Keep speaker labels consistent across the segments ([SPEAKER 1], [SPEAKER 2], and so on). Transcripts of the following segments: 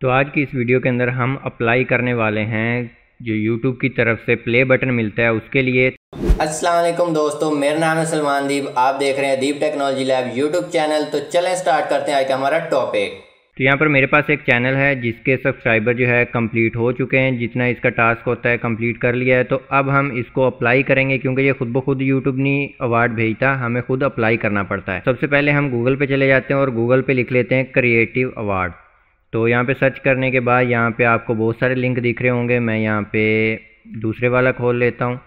[SPEAKER 1] तो आज की इस वीडियो के अंदर हम अप्लाई करने वाले हैं जो YouTube की तरफ से प्ले बटन मिलता है उसके लिए असलम दोस्तों मेरा नाम है सलमान दीप आप देख रहे हैं Deep technology lab YouTube channel तो चलें स्टार्ट करते हैं आज का हमारा टॉपिक तो यहाँ पर मेरे पास एक चैनल है जिसके सब्सक्राइबर जो है कंप्लीट हो चुके हैं जितना इसका टास्क होता है कंप्लीट कर लिया है तो अब हम इसको अप्लाई करेंगे क्योंकि ये खुद ब खुद यूट्यूब नहीं अवार्ड भेजता हमें खुद अप्लाई करना पड़ता है सबसे पहले हम गूगल पे चले जाते हैं और गूगल पे लिख लेते हैं क्रिएटिव अवार्ड तो यहाँ पे सर्च करने के बाद यहाँ पे आपको बहुत सारे लिंक दिख रहे होंगे मैं यहाँ पे दूसरे वाला खोल लेता हूँ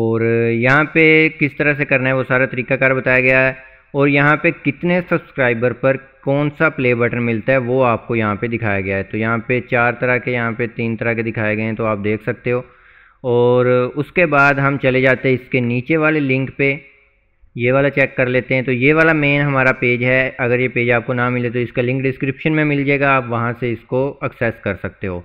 [SPEAKER 1] और यहाँ पे किस तरह से करना है वो सारा तरीकाकार बताया गया है और यहाँ पे कितने सब्सक्राइबर पर कौन सा प्ले बटन मिलता है वो आपको यहाँ पे दिखाया गया है तो यहाँ पे चार तरह के यहाँ पे तीन तरह के दिखाए गए हैं तो आप देख सकते हो और उसके बाद हम चले जाते हैं इसके नीचे वाले लिंक पे ये वाला चेक कर लेते हैं तो ये वाला मेन हमारा पेज है अगर ये पेज आपको ना मिले तो इसका लिंक डिस्क्रिप्शन में मिल जाएगा आप वहाँ से इसको एक्सेस कर सकते हो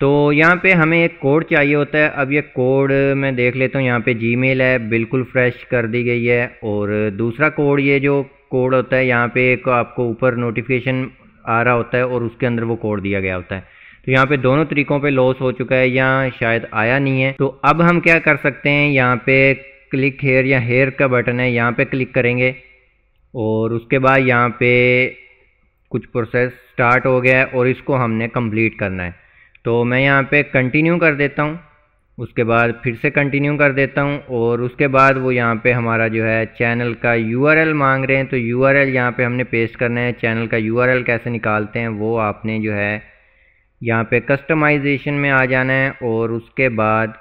[SPEAKER 1] तो यहाँ पे हमें एक कोड चाहिए होता है अब ये कोड मैं देख लेता हूँ यहाँ पे जीमेल है बिल्कुल फ्रेश कर दी गई है और दूसरा कोड ये जो कोड होता है यहाँ पे एक आपको ऊपर नोटिफिकेशन आ रहा होता है और उसके अंदर वो कोड दिया गया होता है तो यहाँ पे दोनों तरीकों पे लॉस हो चुका है या शायद आया नहीं है तो अब हम क्या कर सकते हैं यहाँ पे क्लिक हेयर या हेयर का बटन है यहाँ पे क्लिक करेंगे और उसके बाद यहाँ पे कुछ प्रोसेस स्टार्ट हो गया है और इसको हमने कंप्लीट करना है तो मैं यहाँ पे कंटिन्यू कर देता हूँ उसके बाद फिर से कंटिन्यू कर देता हूँ और उसके बाद वो यहाँ पे हमारा जो है चैनल का यूआरएल मांग रहे हैं तो यूआरएल आर यहाँ पर हमने पेस्ट करना है चैनल का यू कैसे निकालते हैं वो आपने जो है यहाँ पे कस्टमाइजेशन में आ जाना है और उसके बाद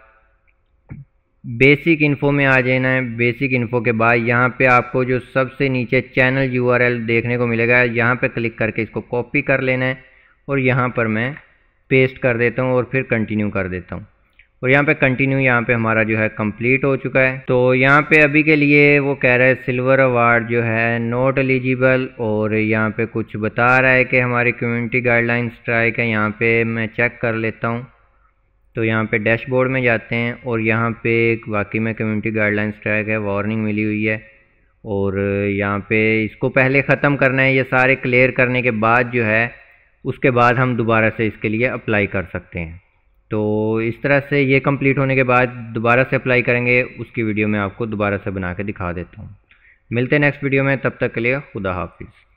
[SPEAKER 1] बेसिक इन्फो में आ जाना है बेसिक इन्फो के बाद यहाँ पे आपको जो सबसे नीचे चैनल यूआरएल देखने को मिलेगा यहाँ पे क्लिक करके इसको कॉपी कर लेना है और यहाँ पर मैं पेस्ट कर देता हूँ और फिर कंटिन्यू कर देता हूँ और यहाँ पे कंटिन्यू यहाँ पे हमारा जो है कंप्लीट हो चुका है तो यहाँ पे अभी के लिए वो कह रहा है सिल्वर अवार्ड जो है नॉट एलिजिबल और यहाँ पे कुछ बता रहा है कि हमारी कम्युनिटी गाइडलाइंस स्ट्राइक है यहाँ पे मैं चेक कर लेता हूँ तो यहाँ पे डैशबोर्ड में जाते हैं और यहाँ पे एक वाकई में कम्युनिटी गाइडलाइंस ट्रैक है वार्निंग मिली हुई है और यहाँ पे इसको पहले ख़त्म करना है ये सारे क्लियर करने के बाद जो है उसके बाद हम दोबारा से इसके लिए अप्लाई कर सकते हैं तो इस तरह से ये कंप्लीट होने के बाद दोबारा से अप्लाई करेंगे उसकी वीडियो मैं आपको दोबारा से बना के दिखा देता हूँ मिलते हैं नेक्स्ट वीडियो में तब तक के लिए खुदा हाफिज़